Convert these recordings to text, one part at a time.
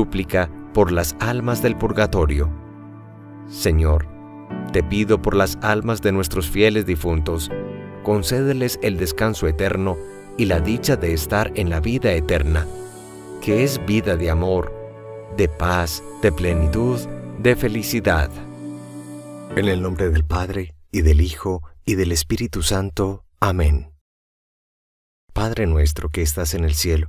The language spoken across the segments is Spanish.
súplica por las almas del purgatorio. Señor, te pido por las almas de nuestros fieles difuntos, concédeles el descanso eterno y la dicha de estar en la vida eterna, que es vida de amor, de paz, de plenitud, de felicidad. En el nombre del Padre, y del Hijo, y del Espíritu Santo. Amén. Padre nuestro que estás en el cielo,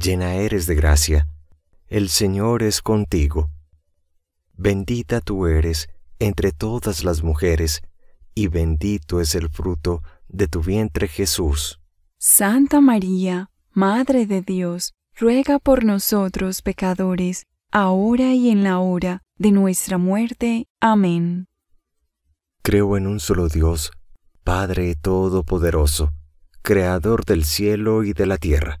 llena eres de gracia, el Señor es contigo. Bendita tú eres entre todas las mujeres, y bendito es el fruto de tu vientre Jesús. Santa María, Madre de Dios, ruega por nosotros pecadores, ahora y en la hora de nuestra muerte. Amén. Creo en un solo Dios, Padre Todopoderoso, Creador del cielo y de la tierra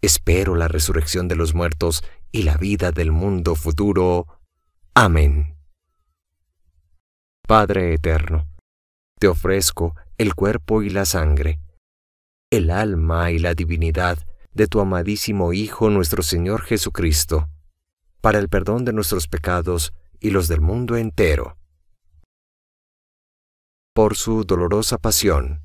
Espero la resurrección de los muertos y la vida del mundo futuro. Amén. Padre eterno, te ofrezco el cuerpo y la sangre, el alma y la divinidad de tu amadísimo Hijo nuestro Señor Jesucristo, para el perdón de nuestros pecados y los del mundo entero. Por su dolorosa pasión,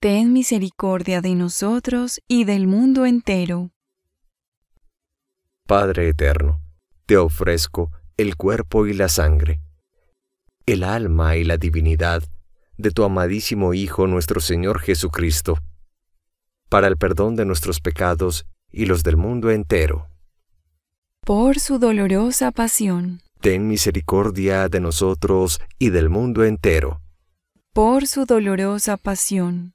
ten misericordia de nosotros y del mundo entero. Padre eterno, te ofrezco el cuerpo y la sangre, el alma y la divinidad de tu amadísimo Hijo nuestro Señor Jesucristo, para el perdón de nuestros pecados y los del mundo entero. Por su dolorosa pasión. Ten misericordia de nosotros y del mundo entero. Por su dolorosa pasión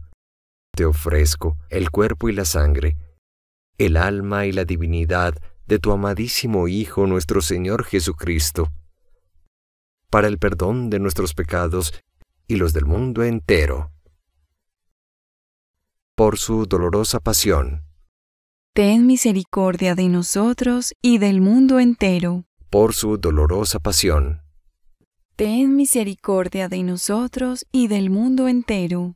ofrezco el cuerpo y la sangre, el alma y la divinidad de tu amadísimo Hijo nuestro Señor Jesucristo, para el perdón de nuestros pecados y los del mundo entero. Por su dolorosa pasión. Ten misericordia de nosotros y del mundo entero. Por su dolorosa pasión. Ten misericordia de nosotros y del mundo entero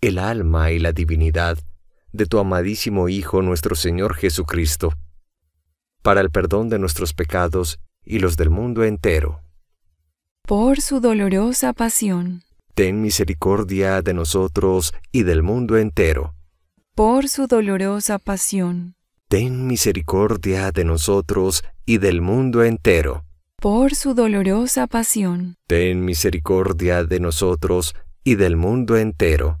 el alma y la divinidad de tu amadísimo Hijo nuestro Señor Jesucristo, para el perdón de nuestros pecados y los del mundo entero. Por su dolorosa pasión. Ten misericordia de nosotros y del mundo entero. Por su dolorosa pasión. Ten misericordia de nosotros y del mundo entero. Por su dolorosa pasión. Ten misericordia de nosotros y del mundo entero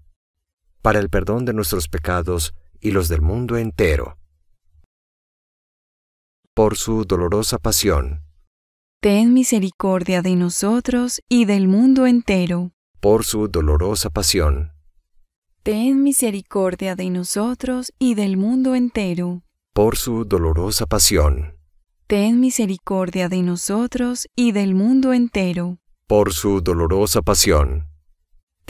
para el perdón de nuestros pecados y los del mundo entero. Por su dolorosa pasión. Ten misericordia de nosotros y del mundo entero. Por su dolorosa pasión. Ten misericordia de nosotros y del mundo entero. Por su dolorosa pasión. Ten misericordia de nosotros y del mundo entero. Por su dolorosa pasión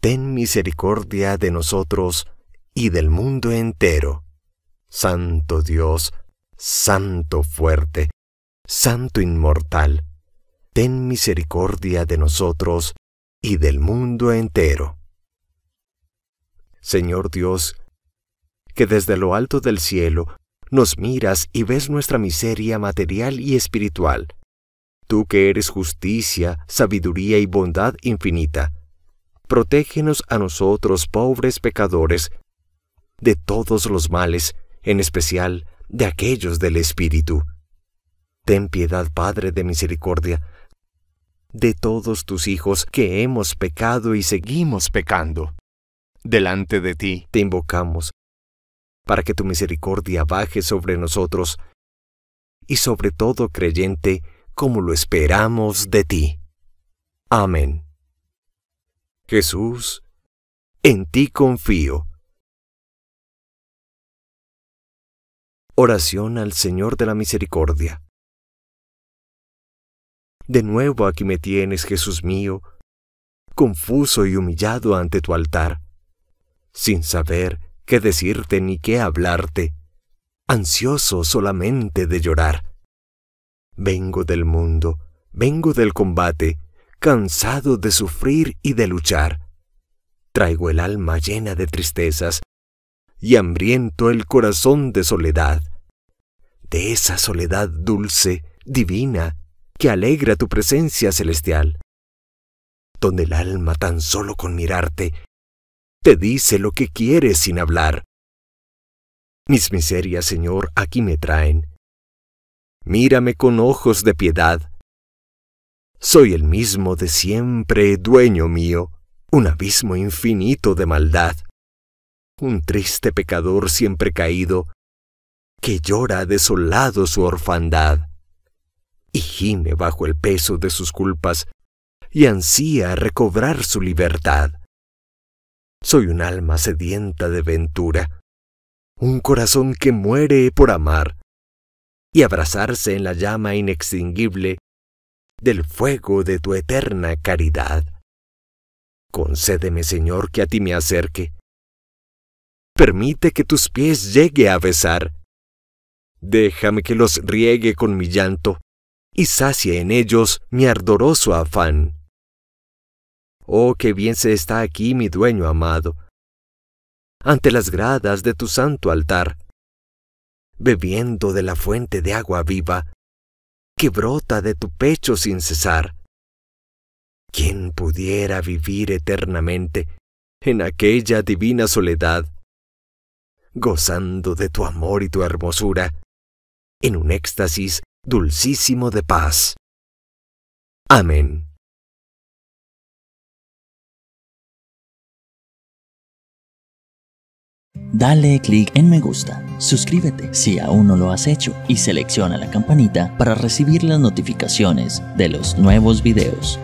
ten misericordia de nosotros y del mundo entero. Santo Dios, Santo fuerte, Santo inmortal, ten misericordia de nosotros y del mundo entero. Señor Dios, que desde lo alto del cielo nos miras y ves nuestra miseria material y espiritual. Tú que eres justicia, sabiduría y bondad infinita, protégenos a nosotros pobres pecadores de todos los males, en especial de aquellos del Espíritu. Ten piedad, Padre de misericordia, de todos tus hijos que hemos pecado y seguimos pecando. Delante de ti te invocamos, para que tu misericordia baje sobre nosotros y sobre todo creyente, como lo esperamos de ti. Amén. Jesús, en ti confío. Oración al Señor de la Misericordia. De nuevo aquí me tienes, Jesús mío, confuso y humillado ante tu altar, sin saber qué decirte ni qué hablarte, ansioso solamente de llorar. Vengo del mundo, vengo del combate, cansado de sufrir y de luchar. Traigo el alma llena de tristezas y hambriento el corazón de soledad, de esa soledad dulce, divina, que alegra tu presencia celestial, donde el alma tan solo con mirarte te dice lo que quiere sin hablar. Mis miserias, Señor, aquí me traen. Mírame con ojos de piedad soy el mismo de siempre, dueño mío, un abismo infinito de maldad, un triste pecador siempre caído, que llora desolado su orfandad, y gime bajo el peso de sus culpas, y ansía recobrar su libertad. Soy un alma sedienta de ventura, un corazón que muere por amar, y abrazarse en la llama inextinguible del fuego de tu eterna caridad. Concédeme, Señor, que a ti me acerque. Permite que tus pies llegue a besar. Déjame que los riegue con mi llanto y sacie en ellos mi ardoroso afán. Oh, qué bien se está aquí, mi dueño amado, ante las gradas de tu santo altar, bebiendo de la fuente de agua viva que brota de tu pecho sin cesar. ¿Quién pudiera vivir eternamente en aquella divina soledad, gozando de tu amor y tu hermosura, en un éxtasis dulcísimo de paz? Amén. Dale clic en me gusta, suscríbete si aún no lo has hecho y selecciona la campanita para recibir las notificaciones de los nuevos videos.